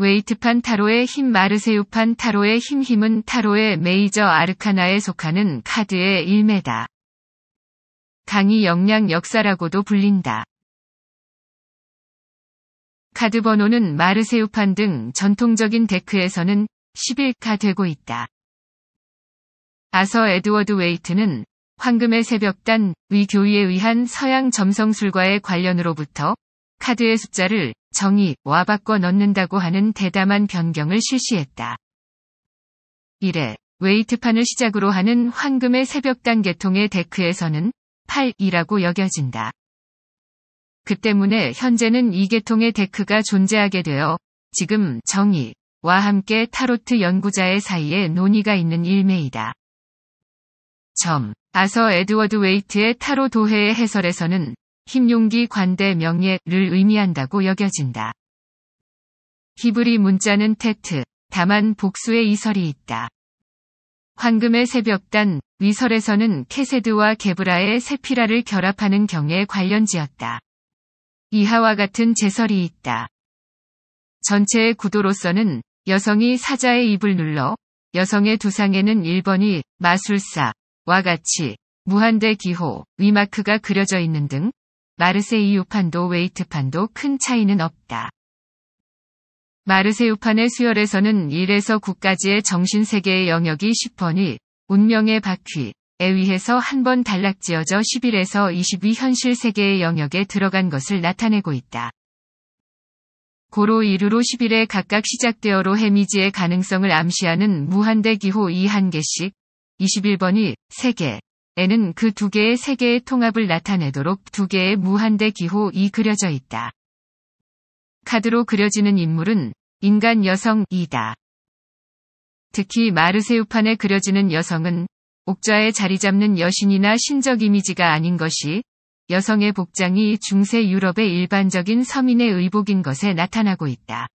웨이트판 타로의 힘 마르세유판 타로의 힘 힘은 타로의 메이저 아르카나에 속하는 카드의 일매다. 강의 역량 역사라고도 불린다. 카드 번호는 마르세유판 등 전통적인 데크에서는 11가 되고 있다. 아서 에드워드 웨이트는 황금의 새벽단 위교위에 의한 서양 점성술과의 관련으로부터 카드의 숫자를 정의와 바꿔 넣는다고 하는 대담한 변경을 실시했다. 이래 웨이트판을 시작으로 하는 황금의 새벽단 계통의 데크에서는 8이라고 여겨진다. 그 때문에 현재는 이 계통의 데크가 존재하게 되어 지금 정의와 함께 타로트 연구자의 사이에 논의가 있는 일매이다. 점. 아서 에드워드 웨이트의 타로 도해의 해설에서는 힘용기 관대 명예를 의미한다고 여겨진다. 히브리 문자는 테트, 다만 복수의 이설이 있다. 황금의 새벽단, 위설에서는 케세드와 게브라의 세피라를 결합하는 경에 관련지었다. 이하와 같은 제설이 있다. 전체의 구도로서는 여성이 사자의 입을 눌러 여성의 두상에는 1번이 마술사와 같이 무한대 기호, 위마크가 그려져 있는 등 마르세이유판도 웨이트판도 큰 차이는 없다. 마르세유판의 수열에서는 1에서 9까지의 정신세계의 영역이 10번이 운명의 바퀴에 의해서 한 번 단락지어져 11에서 2 2 현실세계의 영역에 들어간 것을 나타내고 있다. 고로 1루로 1 1일에 각각 시작되어로 해미지의 가능성을 암시하는 무한대 기호 2 한개씩 21번이 3개, 에는 그 두 개의 세계의 통합을 나타내도록 두 개의 무한대 기호이 그려져 있다. 카드로 그려지는 인물은 인간 여성 이다. 특히 마르세우판에 그려지는 여성은 옥좌에 자리 잡는 여신이나 신적 이미지가 아닌 것이 여성의 복장이 중세 유럽의 일반적인 서민의 의복인 것에 나타나고 있다.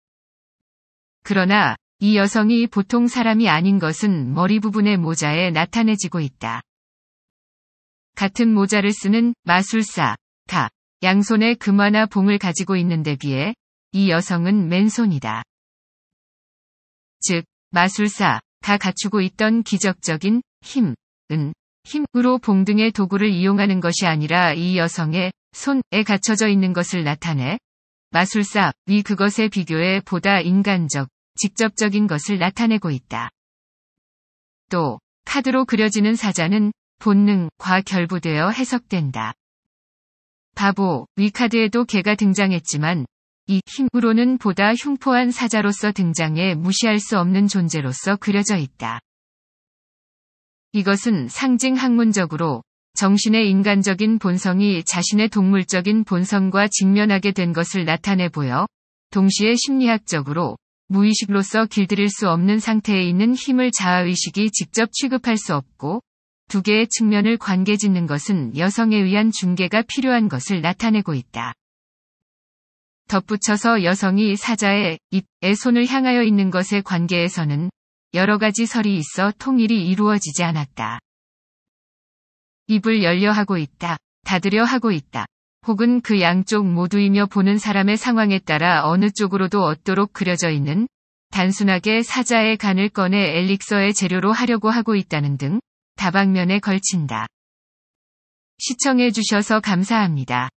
그러나 이 여성이 보통 사람이 아닌 것은 머리 부분의 모자에 나타내지고 있다. 같은 모자를 쓰는 마술사, 가, 양손에 금화나 봉을 가지고 있는 데 비해 이 여성은 맨손이다. 즉, 마술사, 다 갖추고 있던 기적적인 힘, 은, 힘으로 봉 등의 도구를 이용하는 것이 아니라 이 여성의 손에 갖춰져 있는 것을 나타내 마술사, 위 그것에 비교해 보다 인간적, 직접적인 것을 나타내고 있다. 또, 카드로 그려지는 사자는 본능과 결부되어 해석된다. 바보, 위카드에도 개가 등장했지만 이 힘으로는 보다 흉포한 사자로서 등장해 무시할 수 없는 존재로서 그려져 있다. 이것은 상징 학문적으로 정신의 인간적인 본성이 자신의 동물적인 본성과 직면하게 된 것을 나타내 보여 동시에 심리학적으로 무의식로서 길들일 수 없는 상태에 있는 힘을 자아의식이 직접 취급할 수 없고 두 개의 측면을 관계 짓는 것은 여성에 의한 중계가 필요한 것을 나타내고 있다. 덧붙여서 여성이 사자의 입에 손을 향하여 있는 것의 관계에서는 여러 가지 설이 있어 통일이 이루어지지 않았다. 입을 열려 하고 있다. 닫으려 하고 있다. 혹은 그 양쪽 모두이며 보는 사람의 상황에 따라 어느 쪽으로도 얻도록 그려져 있는 단순하게 사자의 간을 꺼내 엘릭서의 재료로 하려고 하고 있다는 등 다방면에 걸친다. 시청해주셔서 감사합니다.